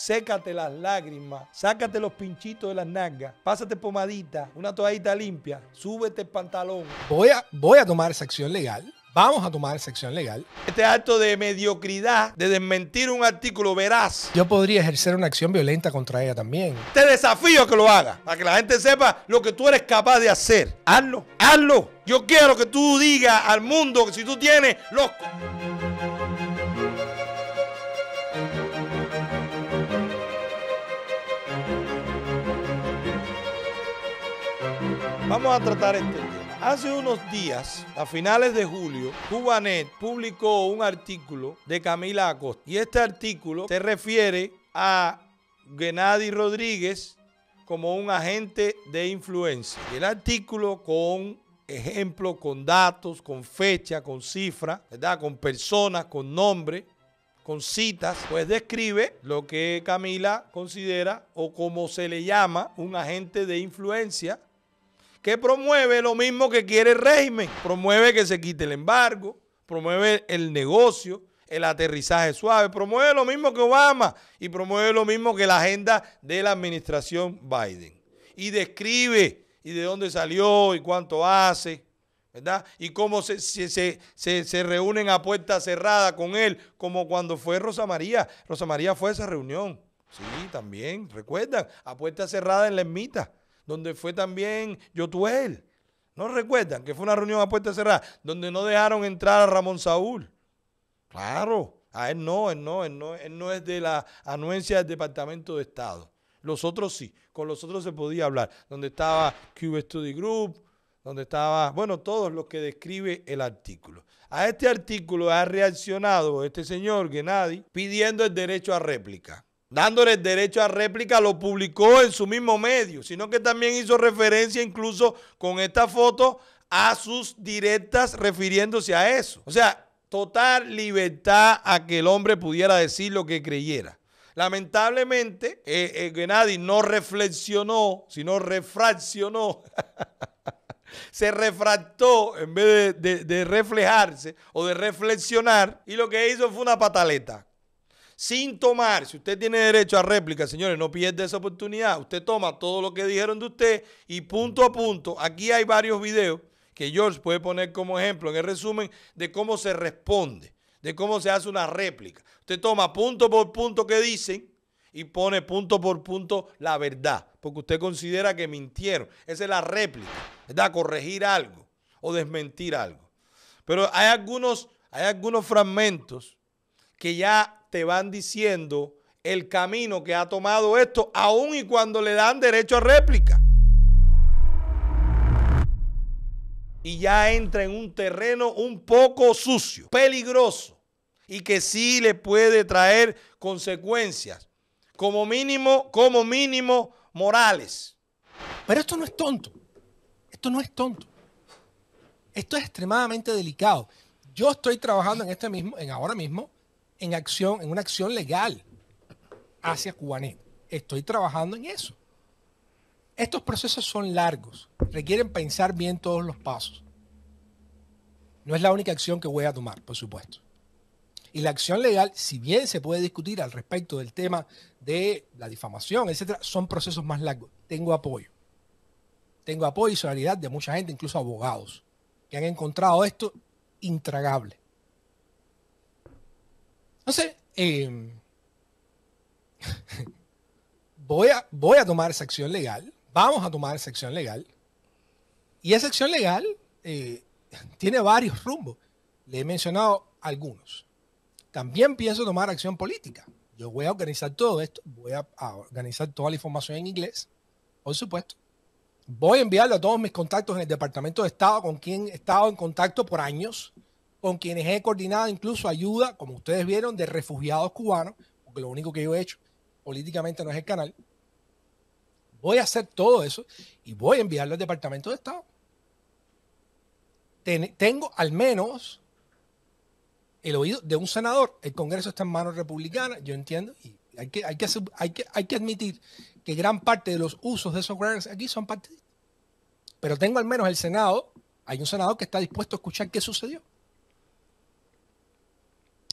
sécate las lágrimas, sácate los pinchitos de las nalgas, pásate pomadita, una toallita limpia, súbete el pantalón. Voy a, voy a tomar sección legal. Vamos a tomar sección legal. Este acto de mediocridad, de desmentir un artículo veraz. Yo podría ejercer una acción violenta contra ella también. Te desafío a que lo hagas, para que la gente sepa lo que tú eres capaz de hacer. Hazlo, hazlo. Yo quiero que tú digas al mundo que si tú tienes los... Vamos a tratar este tema. Hace unos días, a finales de julio, Cubanet publicó un artículo de Camila Acosta. Y este artículo se refiere a Gennady Rodríguez como un agente de influencia. El artículo con ejemplo, con datos, con fecha, con cifra, ¿verdad? Con personas, con nombre, con citas, pues describe lo que Camila considera o como se le llama un agente de influencia que promueve lo mismo que quiere el régimen. Promueve que se quite el embargo, promueve el negocio, el aterrizaje suave, promueve lo mismo que Obama y promueve lo mismo que la agenda de la administración Biden. Y describe y de dónde salió y cuánto hace. ¿verdad? Y cómo se, se, reúnen a puerta cerrada con él, como cuando fue Rosa María. Rosa María fue a esa reunión. Sí, también, recuerdan, a puerta cerrada en la ermita donde fue también Yotuel. ¿No recuerdan que fue una reunión a puerta cerrada donde no dejaron entrar a Ramón Saúl? Claro, a él no, él no, no, es de la anuencia del Departamento de Estado. Los otros sí, con los otros se podía hablar, donde estaba Cube Study Group, donde estaba, bueno, todos los que describe el artículo. A este artículo ha reaccionado este señor Gennady pidiendo el derecho a réplica dándoles derecho a réplica, lo publicó en su mismo medio, sino que también hizo referencia incluso con esta foto a sus directas refiriéndose a eso. O sea, total libertad a que el hombre pudiera decir lo que creyera. Lamentablemente, eh, eh, Gennady no reflexionó, sino refraccionó. se refractó en vez de reflejarse o de reflexionar y lo que hizo fue una pataleta sin tomar, si usted tiene derecho a réplica, señores, no pierda esa oportunidad. Usted toma todo lo que dijeron de usted y punto a punto. Aquí hay varios videos que George puede poner como ejemplo en el resumen de cómo se responde, de cómo se hace una réplica. Usted toma punto por punto que dicen y pone punto por punto la verdad, porque usted considera que mintieron. Esa es la réplica, ¿verdad? Corregir algo o desmentir algo. Pero hay algunos, hay algunos fragmentos que ya te van diciendo el camino que ha tomado esto, aun y cuando le dan derecho a réplica. Y ya entra en un terreno un poco sucio, peligroso, y que sí le puede traer consecuencias, como mínimo, como mínimo, morales. Pero esto no es tonto, esto no es tonto, esto es extremadamente delicado. Yo estoy trabajando en este mismo, en ahora mismo, en acción, en una acción legal hacia Cubanet. Estoy trabajando en eso. Estos procesos son largos, requieren pensar bien todos los pasos. No es la única acción que voy a tomar, por supuesto. Y la acción legal, si bien se puede discutir al respecto del tema de la difamación, etcétera, son procesos más largos. Tengo apoyo. Tengo apoyo y solidaridad de mucha gente, incluso abogados, que han encontrado esto intragable. No em, voy, a, voy a tomar esa acción legal. Vamos a tomar esa acción legal. Y esa acción legal eh, tiene varios rumbos. Le he mencionado algunos. También pienso tomar acción política. Yo voy a organizar todo esto. Voy a organizar toda la información en inglés, por supuesto. Voy a enviarlo a todos mis contactos en el Departamento de Estado, con quien he estado en contacto por años con quienes he coordinado incluso ayuda, como ustedes vieron, de refugiados cubanos, porque lo único que yo he hecho políticamente no es el canal. Voy a hacer todo eso y voy a enviarlo al Departamento de Estado. tengo al menos el oído de un senador. El Congreso está en manos republicanas, yo entiendo, y hay que, admitir que gran parte de los usos de esos grants aquí son partidistas. Pero tengo al menos el Senado, hay un senador que está dispuesto a escuchar qué sucedió.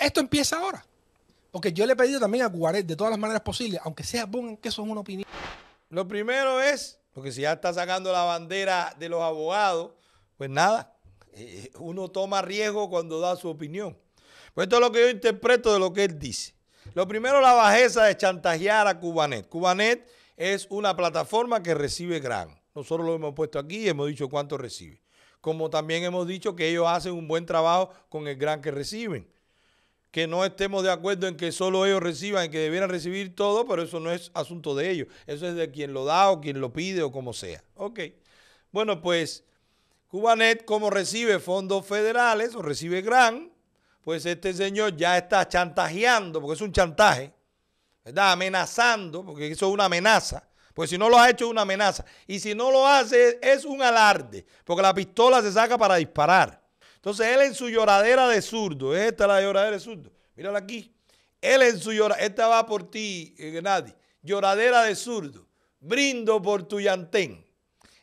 Esto empieza ahora. Porque yo le he pedido también a Cubanet, de todas las maneras posibles, aunque sea pongan que eso es una opinión. Lo primero es, porque si ya está sacando la bandera de los abogados, pues nada, eh, uno toma riesgo cuando da su opinión. Pues esto es lo que yo interpreto de lo que él dice. Lo primero, la bajeza de chantajear a Cubanet. Cubanet es una plataforma que recibe gran. Nosotros lo hemos puesto aquí y hemos dicho cuánto recibe. Como también hemos dicho que ellos hacen un buen trabajo con el gran que reciben que no estemos de acuerdo en que solo ellos reciban, en que debieran recibir todo, pero eso no es asunto de ellos. Eso es de quien lo da o quien lo pide o como sea. Ok. Bueno, pues Cubanet, como recibe fondos federales o recibe gran, pues este señor ya está chantajeando, porque es un chantaje, ¿verdad? Amenazando, porque eso es una amenaza. Pues si no lo ha hecho es una amenaza. Y si no lo hace es un alarde, porque la pistola se saca para disparar. Entonces él en su lloradera de zurdo, ¿eh? esta es la lloradera de zurdo, mírala aquí. Él en su lloradera, esta va por ti, eh, nadie. lloradera de zurdo, brindo por tu llantén.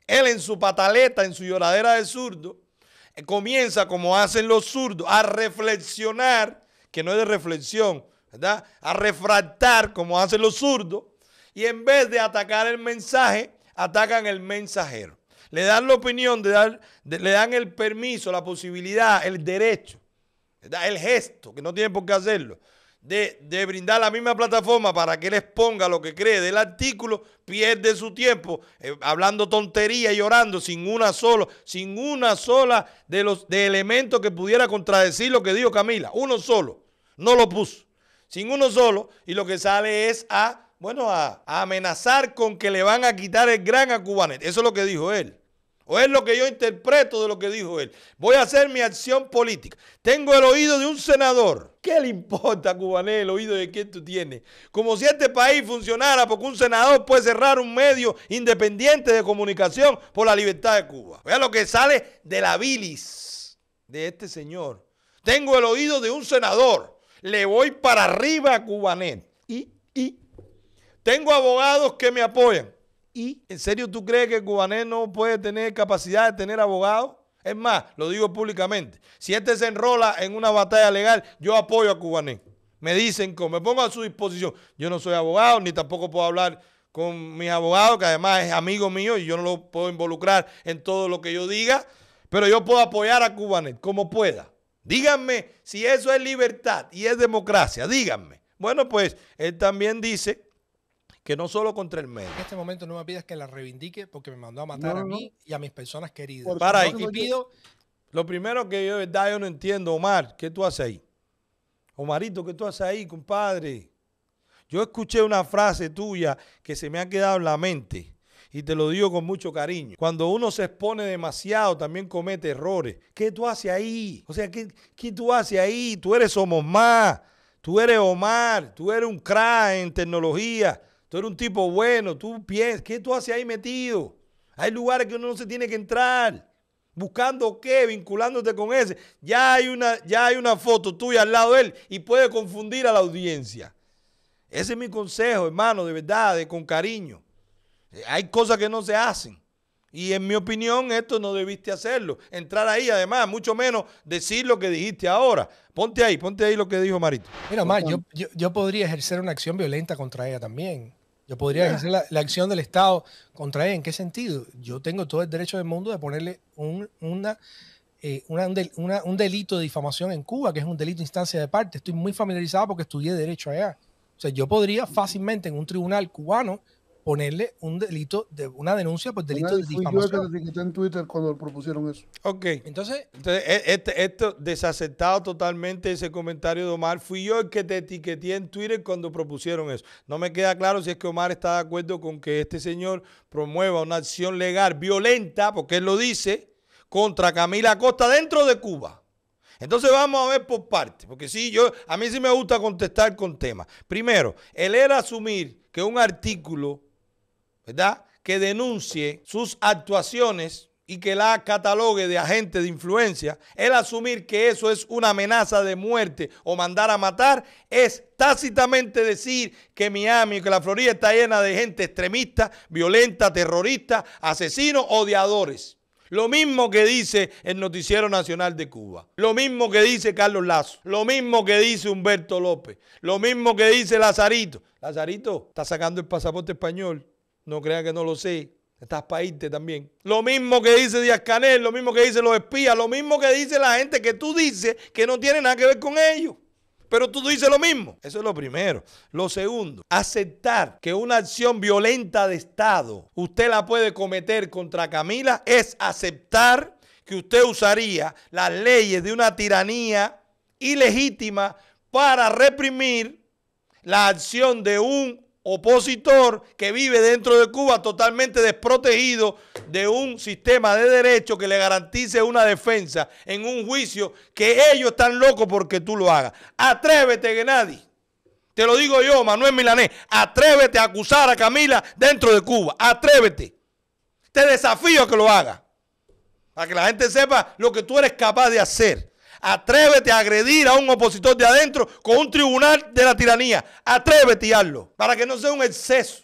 Él en su pataleta, en su lloradera de zurdo, eh, comienza como hacen los zurdos, a reflexionar, que no es de reflexión, ¿verdad? A refractar como hacen los zurdos, y en vez de atacar el mensaje, atacan el mensajero le dan la opinión, de dar, le dan el permiso, la posibilidad, el derecho, el gesto, que no tiene por qué hacerlo, de, brindar la misma plataforma para que él exponga lo que cree del artículo, pierde su tiempo eh, hablando tontería y llorando sin una sola, sin una sola de los de elementos que pudiera contradecir lo que dijo Camila. Uno solo, no lo puso. Sin uno solo, y lo que sale es a, bueno, a, a amenazar con que le van a quitar el gran a Cubanet. Eso es lo que dijo él. O es lo que yo interpreto de lo que dijo él. Voy a hacer mi acción política. Tengo el oído de un senador. ¿Qué le importa, Cubané el oído de quién tú tienes? Como si este país funcionara porque un senador puede cerrar un medio independiente de comunicación por la libertad de Cuba. Vea lo que sale de la bilis de este señor. Tengo el oído de un senador. Le voy para arriba a Y, y. Tengo abogados que me apoyan y ¿en serio tú crees que el cubanés no puede tener capacidad de tener abogado? Es más, lo digo públicamente, si este se enrola en una batalla legal, yo apoyo a cubanés. Me dicen cómo, me pongo a su disposición. Yo no soy abogado, ni tampoco puedo hablar con mis abogados, que además es amigo mío y yo no lo puedo involucrar en todo lo que yo diga, pero yo puedo apoyar a cubanés como pueda. Díganme si eso es libertad y es democracia, díganme. Bueno, pues él también dice que no solo contra el medio. En este momento no me pidas que la reivindique porque me mandó a matar a mí y a mis personas queridas. Para, pido, lo primero que yo de no entiendo, Omar, ¿qué tú haces ahí? Omarito, ¿qué tú haces ahí, compadre? Yo escuché una frase tuya que se me ha quedado en la mente y te lo digo con mucho cariño. Cuando uno se expone demasiado, también comete errores. ¿Qué tú haces ahí? O sea, ¿qué, qué tú haces ahí? Tú eres Somos Más, tú eres Omar, tú eres un crack en tecnología. Tú eres un tipo bueno, tú piensas, ¿qué tú haces ahí metido? Hay lugares que uno no se tiene que entrar. ¿Buscando qué? Vinculándote con ese. Ya hay una, ya hay una foto tuya al lado de él y puede confundir a la audiencia. Ese es mi consejo, hermano, de verdad, de, con cariño. Eh, hay cosas que no se hacen. Y en mi opinión, esto no debiste hacerlo. Entrar ahí, además, mucho menos decir lo que dijiste ahora. Ponte ahí, ponte ahí lo que dijo Marito. Mira, Omar, yo, yo, yo podría ejercer una acción violenta contra ella también. Yo podría hacer la, acción del Estado contra él. ¿En qué sentido? Yo tengo todo el derecho del mundo de ponerle un, una, eh, una, un delito de difamación en Cuba, que es un delito de instancia de parte. Estoy muy familiarizado porque estudié derecho allá. O sea, yo podría fácilmente en un tribunal cubano ponerle un delito, de una denuncia por pues, delito de difamación. Yo que etiqueté en Twitter cuando propusieron eso. Ok. Entonces, Entonces e, este, esto desacertado totalmente ese comentario de Omar. Fui yo el que te etiqueté en Twitter cuando propusieron eso. No me queda claro si es que Omar está de acuerdo con que este señor promueva una acción legal violenta, porque él lo dice, contra Camila Costa dentro de Cuba. Entonces vamos a ver por partes, porque sí, yo, a mí sí me gusta contestar con temas. Primero, él era asumir que un artículo ¿verdad? Que denuncie sus actuaciones y que la catalogue de agente de influencia, el asumir que eso es una amenaza de muerte o mandar a matar, es tácitamente decir que Miami, que la Florida está llena de gente extremista, violenta, terrorista, asesinos, odiadores. Lo mismo que dice el Noticiero Nacional de Cuba, lo mismo que dice Carlos Lazo, lo mismo que dice Humberto López, lo mismo que dice Lazarito. Lazarito está sacando el pasaporte español no crean que no lo sé. Estás para también. Lo mismo que dice Díaz Canel, lo mismo que dicen los espías, lo mismo que dice la gente que tú dices que no tiene nada que ver con ellos. Pero tú dices lo mismo. Eso es lo primero. Lo segundo, aceptar que una acción violenta de Estado usted la puede cometer contra Camila es aceptar que usted usaría las leyes de una tiranía ilegítima para reprimir la acción de un opositor que vive dentro de Cuba totalmente desprotegido de un sistema de derecho que le garantice una defensa en un juicio que ellos están locos porque tú lo hagas. Atrévete, nadie. Te lo digo yo, Manuel Milanés. Atrévete a acusar a Camila dentro de Cuba. Atrévete. Te desafío a que lo haga Para que la gente sepa lo que tú eres capaz de hacer. Atrévete a agredir a un opositor de adentro con un tribunal de la tiranía. Atrévete y hazlo. Para que no sea un exceso.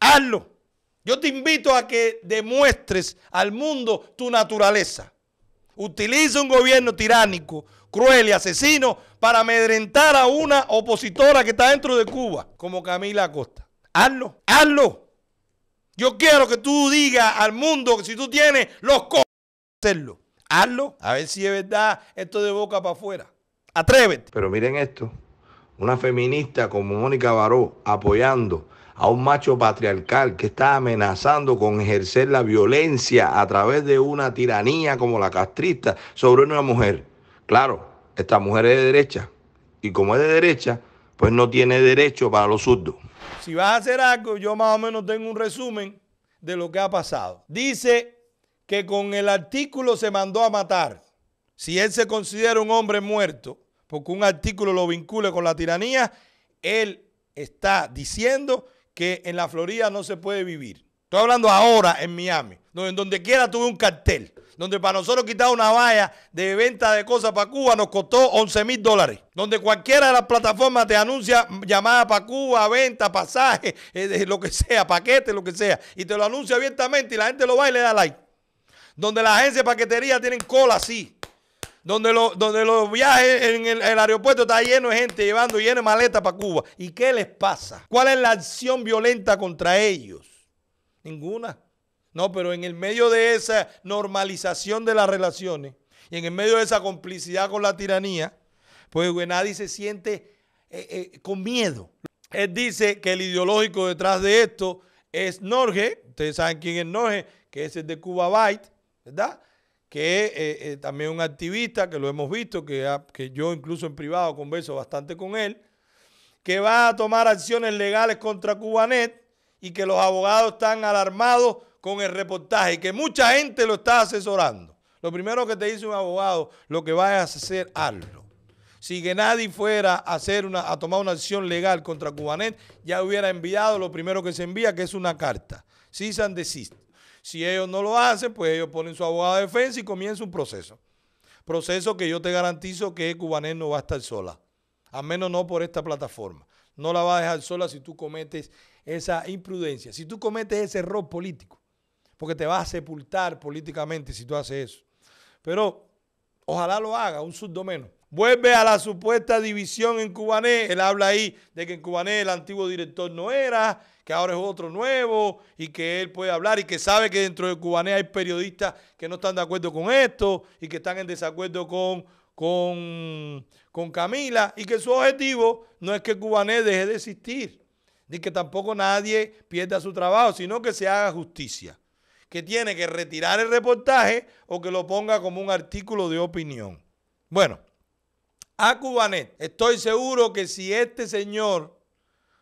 Hazlo. Yo te invito a que demuestres al mundo tu naturaleza. Utiliza un gobierno tiránico, cruel y asesino para amedrentar a una opositora que está dentro de Cuba, como Camila Acosta. Hazlo, hazlo. Yo quiero que tú digas al mundo que si tú tienes los cojones, hacerlo. Hazlo, a ver si es verdad esto de boca para afuera. Atrévete. Pero miren esto, una feminista como Mónica Baró apoyando a un macho patriarcal que está amenazando con ejercer la violencia a través de una tiranía como la castrista sobre una mujer. Claro, esta mujer es de derecha y como es de derecha, pues no tiene derecho para los zurdos. Si vas a hacer algo, yo más o menos tengo un resumen de lo que ha pasado. Dice que con el artículo se mandó a matar, si él se considera un hombre muerto, porque un artículo lo vincule con la tiranía, él está diciendo que en la Florida no se puede vivir. Estoy hablando ahora en Miami, donde, donde quiera tuve un cartel, donde para nosotros quitar una valla de venta de cosas para Cuba nos costó 11 mil dólares, donde cualquiera de las plataformas te anuncia llamada para Cuba, venta, pasaje, eh, lo que sea, paquete, lo que sea, y te lo anuncia abiertamente y la gente lo va y le da like. Donde la agencia de paquetería tienen cola así. Donde, donde los viajes en el, aeropuerto está lleno de gente llevando lleno de maletas para Cuba. ¿Y qué les pasa? ¿Cuál es la acción violenta contra ellos? Ninguna. No, pero en el medio de esa normalización de las relaciones y en el medio de esa complicidad con la tiranía, pues nadie se siente eh, eh, con miedo. Él dice que el ideológico detrás de esto es Norge, ustedes saben quién es Norge, que es el de Cuba Byte, ¿verdad? Que eh, eh, también un activista, que lo hemos visto, que, que yo incluso en privado converso bastante con él, que va a tomar acciones legales contra Cubanet y que los abogados están alarmados con el reportaje y que mucha gente lo está asesorando. Lo primero que te dice un abogado, lo que va a hacer, algo. Si que nadie fuera a, hacer una, a tomar una acción legal contra Cubanet, ya hubiera enviado lo primero que se envía, que es una carta. Si and si ellos no lo hacen, pues ellos ponen su abogado de defensa y comienza un proceso. Proceso que yo te garantizo que cubanés no va a estar sola. Al menos no por esta plataforma. No la va a dejar sola si tú cometes esa imprudencia, si tú cometes ese error político. Porque te vas a sepultar políticamente si tú haces eso. Pero ojalá lo haga un subdomeno. Vuelve a la supuesta división en cubanés. Él habla ahí de que en cubanés el antiguo director no era que ahora es otro nuevo y que él puede hablar y que sabe que dentro de Cubanet hay periodistas que no están de acuerdo con esto y que están en desacuerdo con, con, con Camila y que su objetivo no es que Cubané deje de existir, ni que tampoco nadie pierda su trabajo, sino que se haga justicia, que tiene que retirar el reportaje o que lo ponga como un artículo de opinión. Bueno, a Cubanet, estoy seguro que si este señor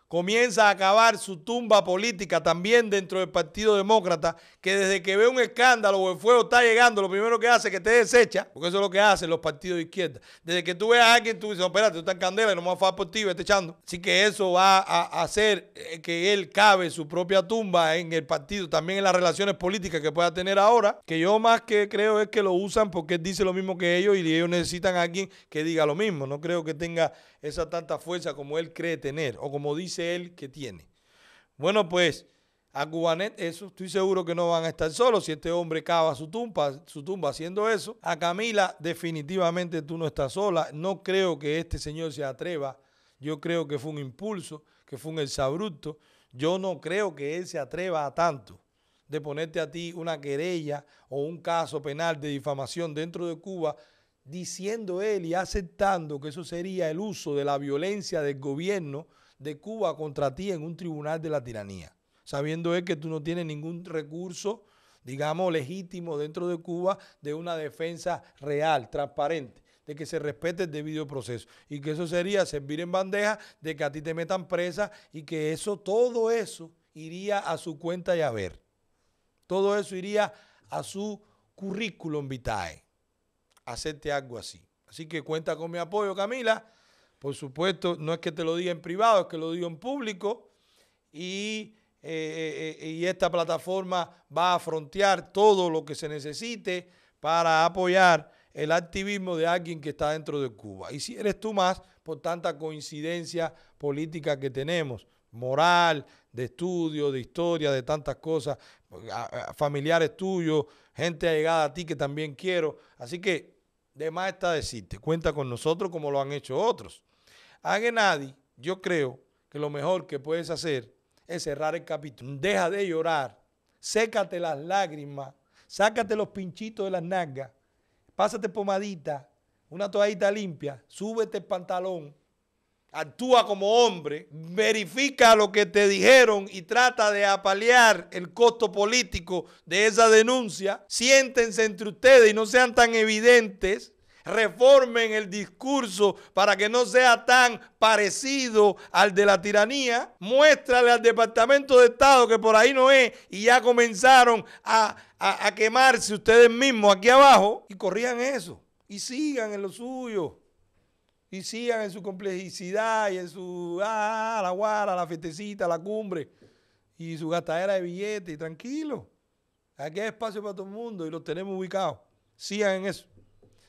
comienza a acabar su tumba política también dentro del Partido Demócrata, que desde que ve un escándalo o el fuego está llegando, lo primero que hace es que te desecha, porque eso es lo que hacen los partidos de izquierda. Desde que tú veas a alguien, tú dices, no, espérate, tú estás en candela y no me vas a por ti, vete echando. Así que eso va a hacer eh, que él cabe su propia tumba en el partido, también en las relaciones políticas que pueda tener ahora, que yo más que creo es que lo usan porque dice lo mismo que ellos y ellos necesitan a alguien que diga lo mismo. No creo que tenga esa tanta fuerza como él cree tener o como dice él que tiene. Bueno, pues a Cubanet eso, estoy seguro que no van a estar solos. Si este hombre cava su tumba, su tumba haciendo eso, a Camila definitivamente tú no estás sola. No creo que este señor se atreva. Yo creo que fue un impulso, que fue un exabrupto. Yo no creo que él se atreva a tanto de ponerte a ti una querella o un caso penal de difamación dentro de Cuba, diciendo él y aceptando que eso sería el uso de la violencia del gobierno de Cuba contra ti en un tribunal de la tiranía, sabiendo es que tú no tienes ningún recurso, digamos, legítimo dentro de Cuba de una defensa real, transparente de que se respete el debido proceso. Y que eso sería servir en bandeja, de que a ti te metan presa y que eso, todo eso iría a su cuenta y a ver. Todo eso iría a su currículum vitae. Hacerte algo así. Así que cuenta con mi apoyo, Camila. Por supuesto, no es que te lo diga en privado, es que lo digo en público. Eh, eh, eh, y, esta plataforma va a frontear todo lo que se necesite para apoyar el activismo de alguien que está dentro de Cuba. Y si eres tú más, por tanta coincidencia política que tenemos, moral, de estudio, de historia, de tantas cosas, familiares tuyos, gente llegada a ti que también quiero. Así que, de más está decirte, cuenta con nosotros como lo han hecho otros nadie, yo creo que lo mejor que puedes hacer es cerrar el capítulo. Deja de llorar, sécate las lágrimas, sácate los pinchitos de las nalgas, pásate pomadita, una toallita limpia, súbete el pantalón, actúa como hombre, verifica lo que te dijeron y trata de apalear el costo político de esa denuncia. Siéntense entre ustedes y no sean tan evidentes reformen el discurso para que no sea tan parecido al de la tiranía. Muéstrale al Departamento de Estado que por ahí no es y ya comenzaron a, quemarse ustedes mismos aquí abajo y corrían eso y sigan en lo suyo. Y sigan en su complejidad y en su, ah, ah la guara, la festecita la cumbre y su gastadera de billetes y tranquilo. Aquí hay espacio para todo el mundo y los tenemos ubicados. Sigan en eso.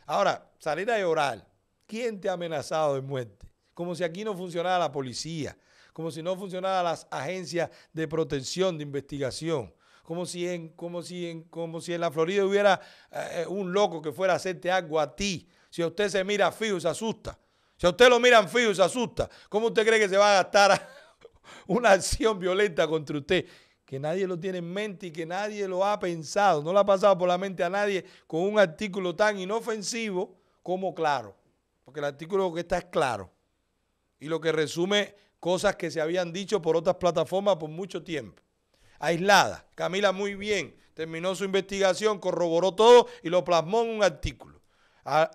Ahora, salir a llorar. ¿Quién te ha amenazado de muerte? Como si aquí no funcionara la policía, como si no funcionara las agencias de protección, de investigación, como si en, como si como si en la Florida hubiera eh, eh, un loco que fuera a hacerte algo a ti. Si usted se mira fijo, se asusta. Si a usted lo miran fijo, se asusta. ¿Cómo usted cree que se va a gastar una acción violenta contra usted? que nadie lo tiene en mente y que nadie lo ha pensado, no lo ha pasado por la mente a nadie con un artículo tan inofensivo como claro, porque el artículo que está es claro y lo que resume cosas que se habían dicho por otras plataformas por mucho tiempo, Aislada. Camila muy bien, terminó su investigación, corroboró todo y lo plasmó en un artículo.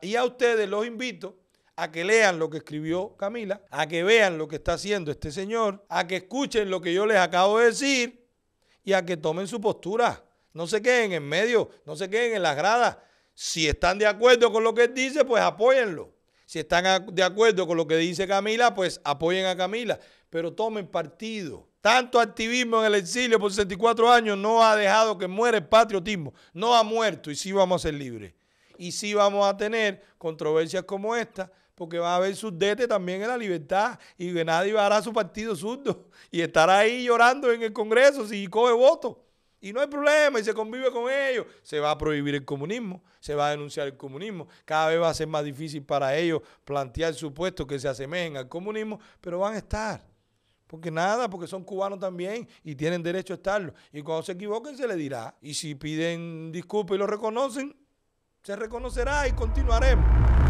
y a ustedes los invito a que lean lo que escribió Camila, a que vean lo que está haciendo este señor, a que escuchen lo que yo les acabo de decir y a que tomen su postura. No se queden en medio, no se queden en las gradas. Si están de acuerdo con lo que él dice, pues apóyenlo. Si están de acuerdo con lo que dice Camila, pues apoyen a Camila. Pero tomen partido. Tanto activismo en el exilio por 64 años no ha dejado que muera el patriotismo. No ha muerto y sí vamos a ser libres. Y sí vamos a tener controversias como esta porque va a haber sus detes también en la libertad y que nadie va a dar su partido zurdo y estará ahí llorando en el Congreso si coge voto Y no hay problema, y se convive con ellos. Se va a prohibir el comunismo, se va a denunciar el comunismo. Cada vez va a ser más difícil para ellos plantear supuestos que se asemejen al comunismo, pero van a estar. Porque nada, porque son cubanos también y tienen derecho a estarlo. Y cuando se equivoquen se les dirá. Y si piden disculpas y lo reconocen, se reconocerá y continuaremos.